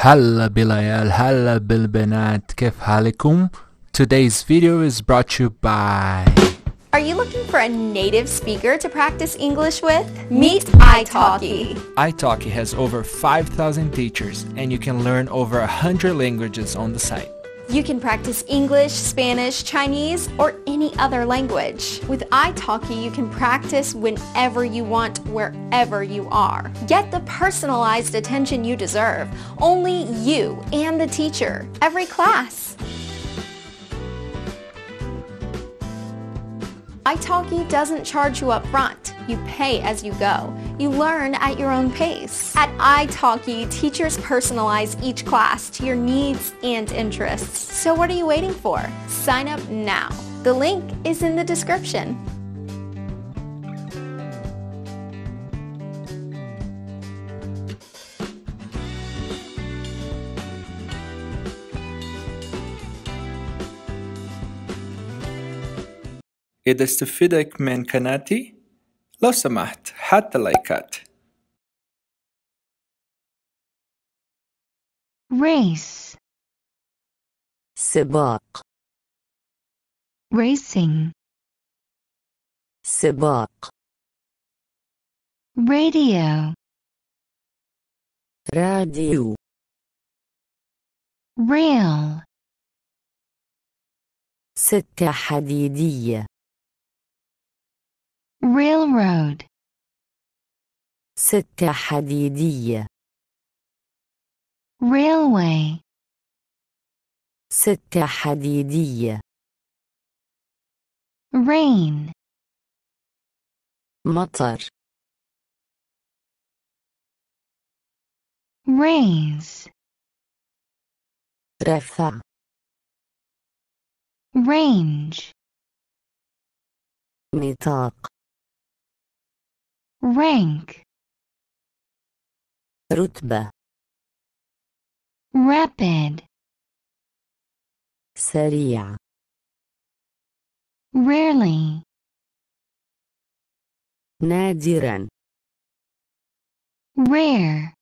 هلا bilayal, هلا بالبنات كيف حالكم Today's video is brought to you by Are you looking for a native speaker to practice English with? Meet italki. italki has over 5,000 teachers and you can learn over 100 languages on the site. You can practice English, Spanish, Chinese, or any other language. With italki, you can practice whenever you want, wherever you are. Get the personalized attention you deserve. Only you and the teacher. Every class. italki doesn't charge you up front. You pay as you go. You learn at your own pace. At italki, teachers personalize each class to your needs and interests. So what are you waiting for? Sign up now. The link is in the description. إذا استفدك من قناتي لو سمحت حتى لايكات race سباق racing سباق radio راديو rail سكة حديدية railroad سكة حديدية railway سكة حديدية rain مطر raise رفع range نطاق rank rutba rapid seria rarely nadiran rare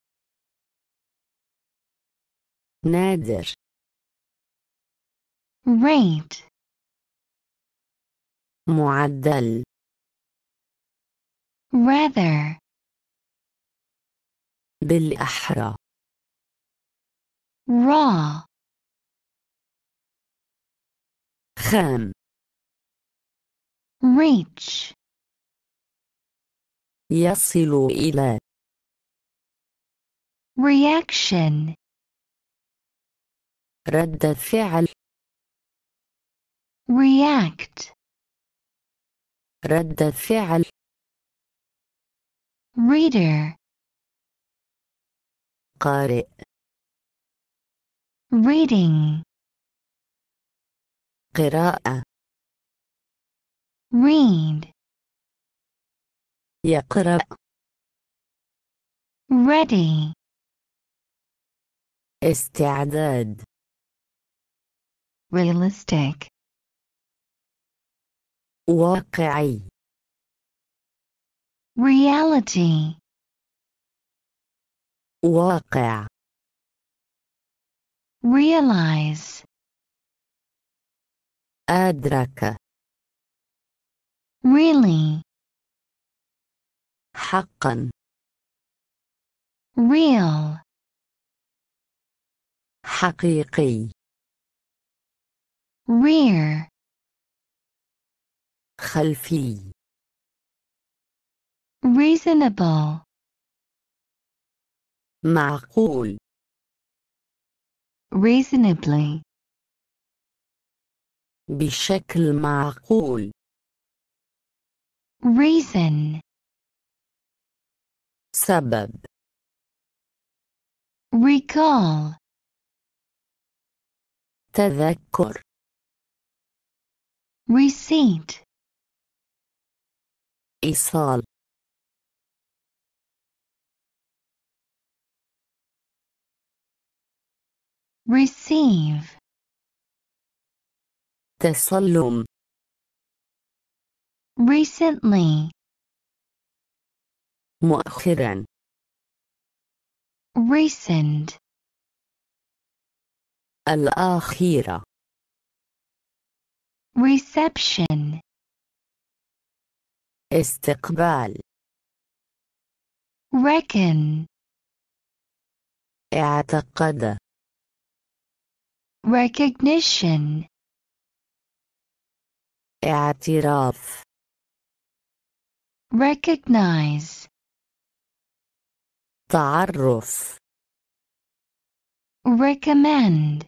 nadir rate معدل rather بالأحرى raw خام reach يصل إلى reaction رد فعل react رد فعل reader قارئ reading قراءة read يقرأ ready استعداد realistic واقعي reality واقع realize أدرك really حقا real حقيقي rear خلفي reasonable معقول reasonably بشكل معقول reason سبب recall تذكر receipt إيصال receive تسلم recently مؤخرا recent الأخيرة reception استقبال reckon اعتقد recognition اعتراف recognize تعرف recommend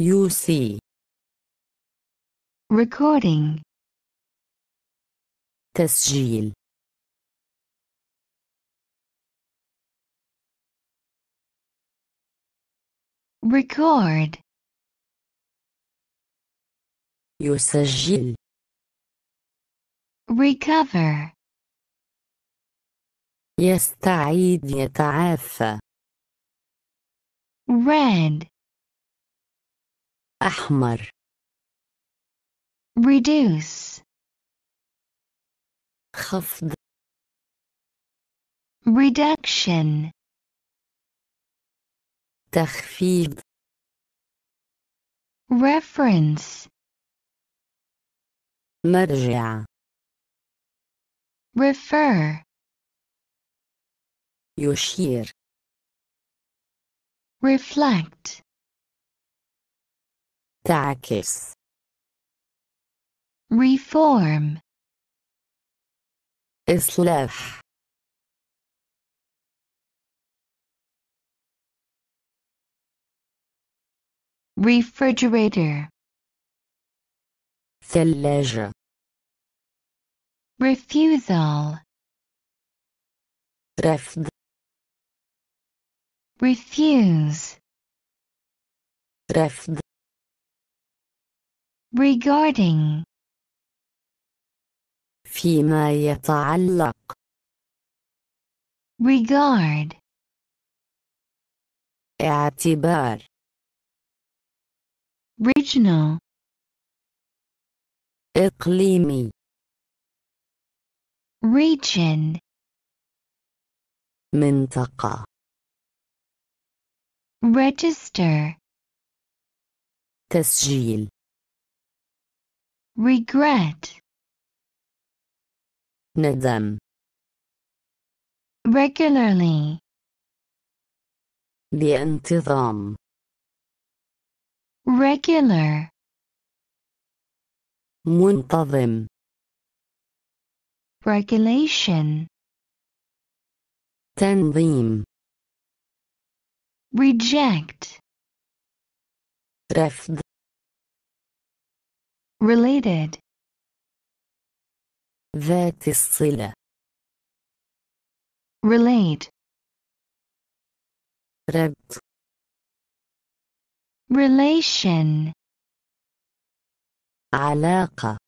يوصي recording تسجيل record يسجل recover يستعيد يتعافى red أحمر reduce خفض reduction تخفيض reference مرجع refer يشير reflect تعكس reform إصلاح refrigerator leisure. refusal رفض refuse رفض regarding فيما يتعلق regard اعتبار regional إقليمي region منطقة register تسجيل regret ندم regularly بانتظام regular منتظم regulation تنظيم reject رفض related ذات الصلة relate ربط relation علاقة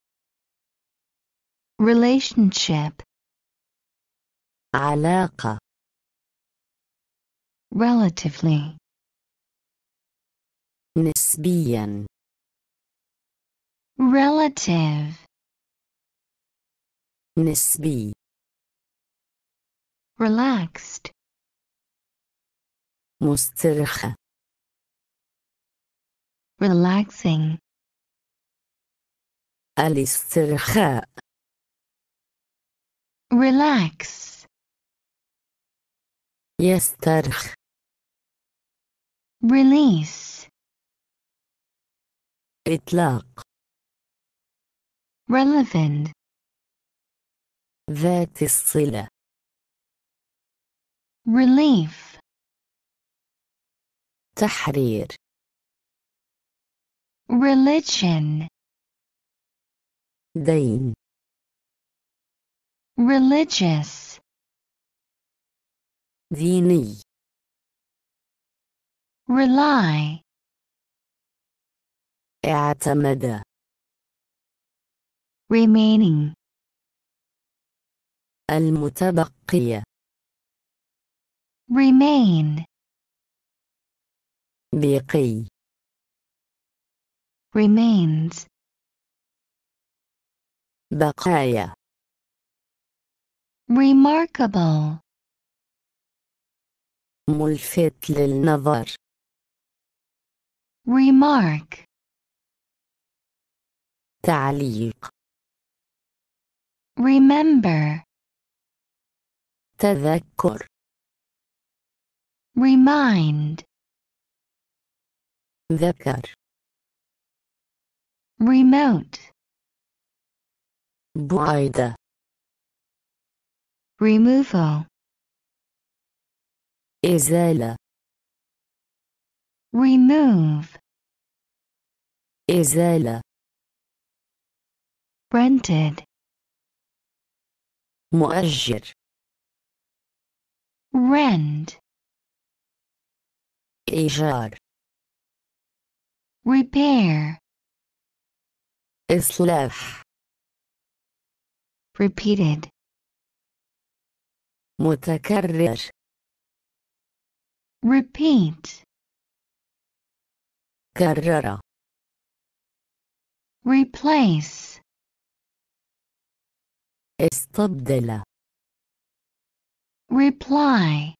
relationship علاقة relatively نسبيا relative نسبي relaxed مسترخى relaxing الاسترخاء relax يسترخ release إطلاق relevant ذات الصلة relief تحرير religion دين religious ديني rely اعتمد remaining المتبقية remain بقي remains Bakaya remarkable ملفت للنظر remark تعليق remember تذكر remind ذكر remote bride removal إزالة remove إزالة rented مؤجر rent إيجار repair إصلاح repeated متكرر repeat كرر replace استبدل reply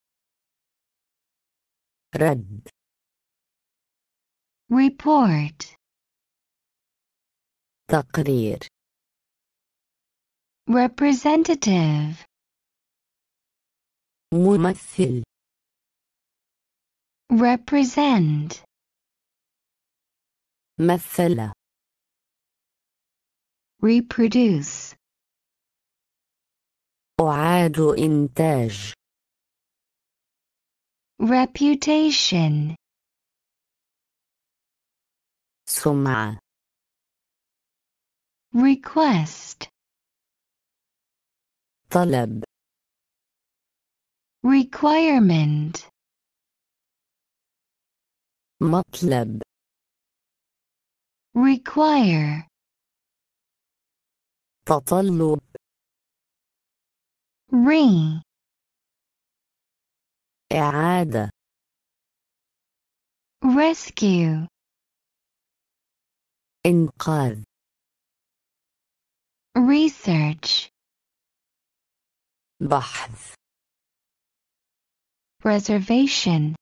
رد report تقرير representative ممثل represent مثل reproduce أعاد إنتاج reputation سمعة request طلب requirement مطلب require تطلب ring إعادة rescue إنقاذ research بحث reservation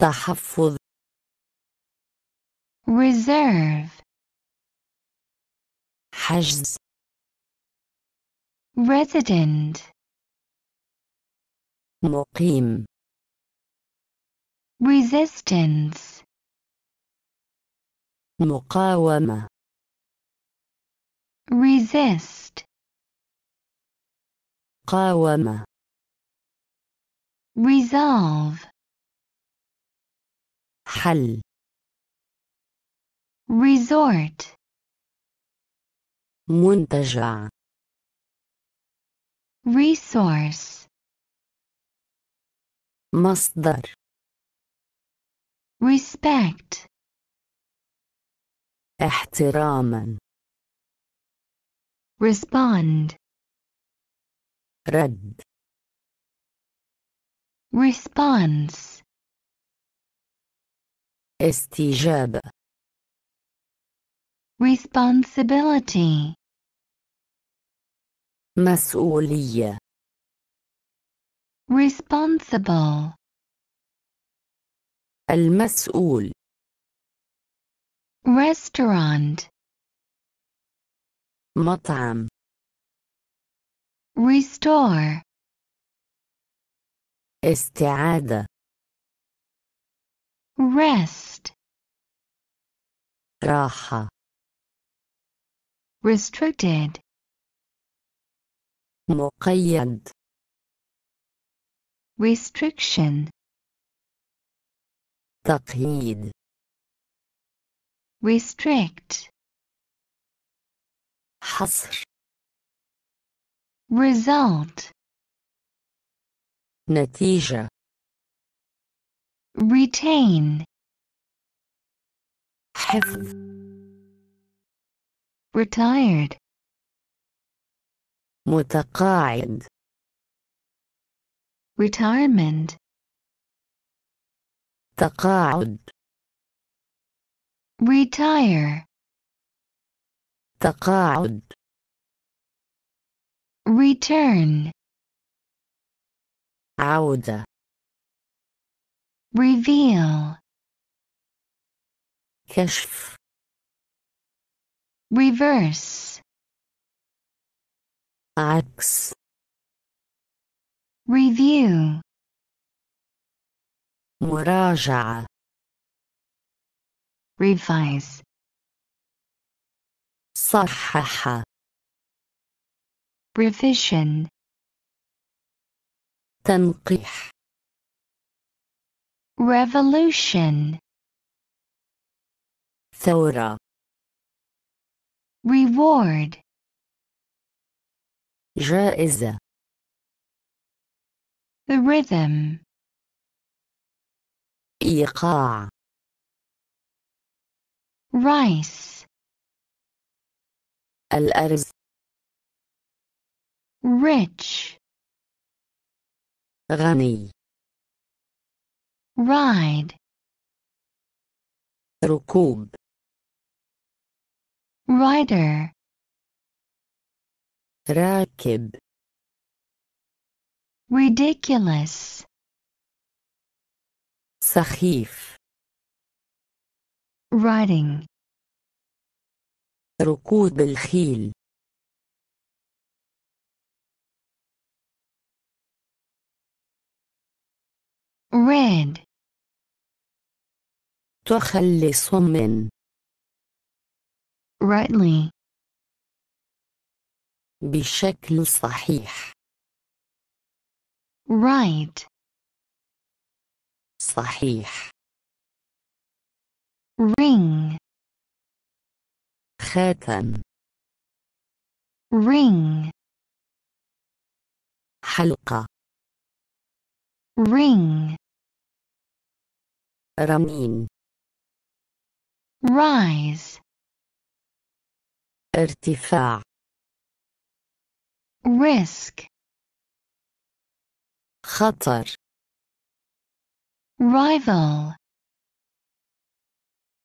تحفظ reserve حجز resident مقيم resistance مقاومة resist قاوم resolve حل resort منتجع resource مصدر respect احتراما respond Red. response استجابة responsibility مسؤولية responsible المسؤول restaurant Matam. restore استعادة rest راحة restricted مقيد restriction تقييد restrict حصر result نتيجة retain حفظ retired متقاعد retirement تقاعد retire تقاعد return عودة reveal كشف reverse عكس review مراجعة revise صحح revision تنقيح revolution ثورة reward جائزة the rhythm إيقاع rice الأرز rich غني ride ركوب rider راكب ridiculous سخيف riding ركوب الخيل red تخلص من rightly بشكل صحيح right صحيح ring خاتم ring حلقة ring رمين rise ارتفاع risk خطر rival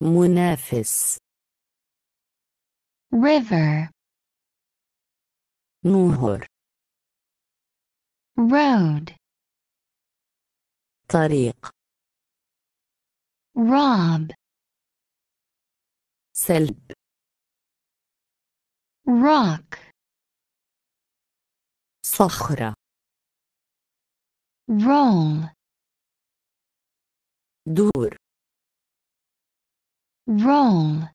منافس river نهر road طريق rob سلب rock صخرة roll دور roll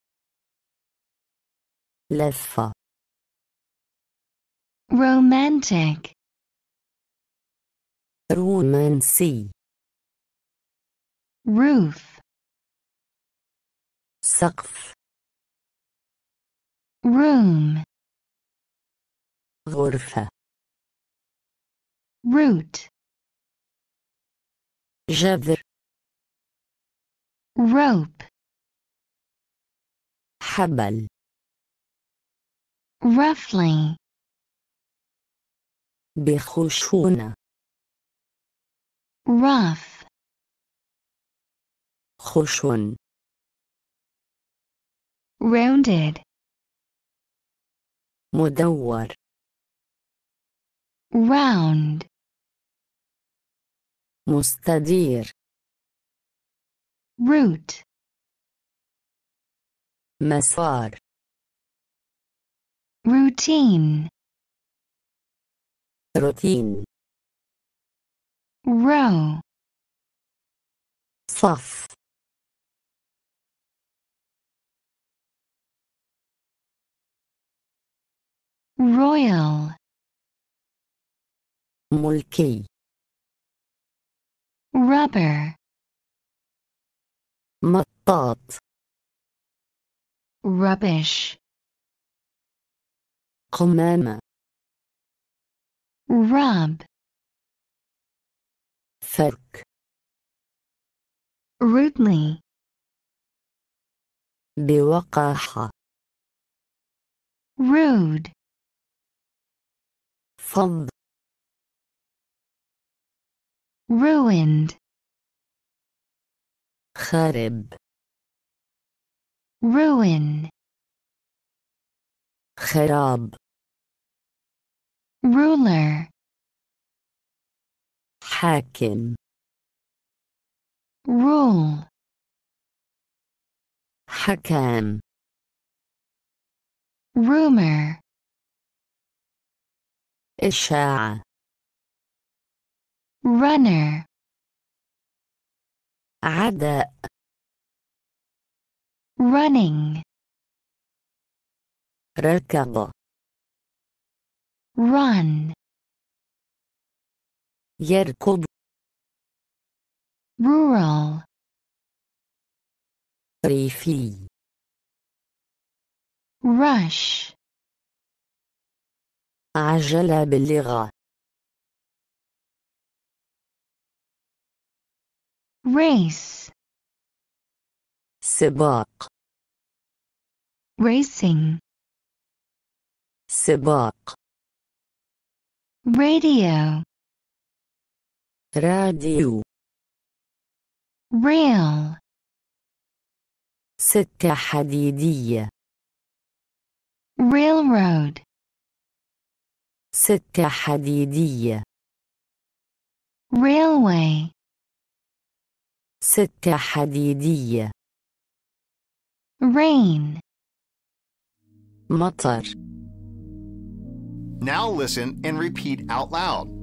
لفة romantic رومانسي roof سقف room غرفة root جذر rope حبل roughly بخشونة rough خشون. rounded مدور round مستدير root مسار routine routine row Soft. royal ملكي rubber مطاط rubbish Kumama. Rub. Thirk. Rudely. Biwakaha. Rude. Fond. Ruined. Kharib. Ruin. خراب ruler حاكم rule حكام rumor إشاعة runner عداء running ركض run يركض rural ريفي rush عجلة باللغة race سباق racing سباق radio راديو rail سكة حديدية railroad سكة حديدية railway سكة حديدية rain مطر Now listen and repeat out loud.